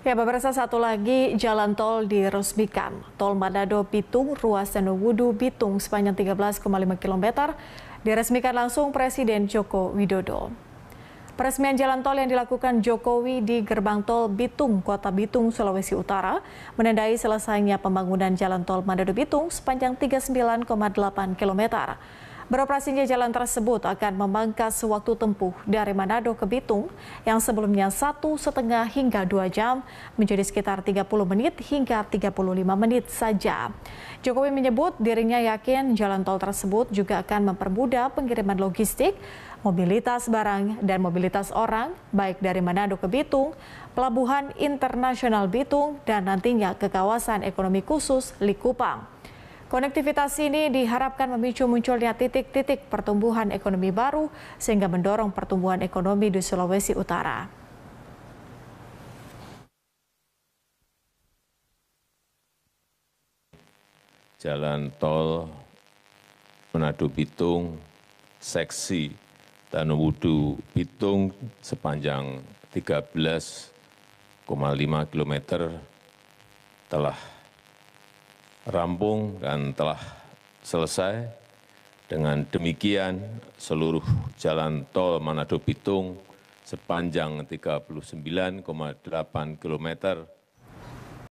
Ya, beberapa satu lagi jalan tol diresmikan. Tol Manado Bitung, ruas Senowudu Bitung sepanjang 13,5 km diresmikan langsung Presiden Joko Widodo. Peresmian jalan tol yang dilakukan Jokowi di gerbang tol Bitung, Kota Bitung, Sulawesi Utara, menandai selesainya pembangunan jalan tol Manado Bitung sepanjang 39,8 km. Beroperasinya jalan tersebut akan memangkas waktu tempuh dari Manado ke Bitung yang sebelumnya satu setengah hingga dua jam menjadi sekitar 30 menit hingga 35 menit saja. Jokowi menyebut dirinya yakin jalan tol tersebut juga akan mempermudah pengiriman logistik, mobilitas barang dan mobilitas orang baik dari Manado ke Bitung, pelabuhan internasional Bitung dan nantinya ke kawasan ekonomi khusus Likupang. Konektivitas ini diharapkan memicu munculnya titik-titik pertumbuhan ekonomi baru sehingga mendorong pertumbuhan ekonomi di Sulawesi Utara. Jalan tol Manado Bitung, seksi Tanumudu Bitung sepanjang 13,5 km telah rampung dan telah selesai. Dengan demikian, seluruh jalan tol manado bitung sepanjang 39,8 puluh km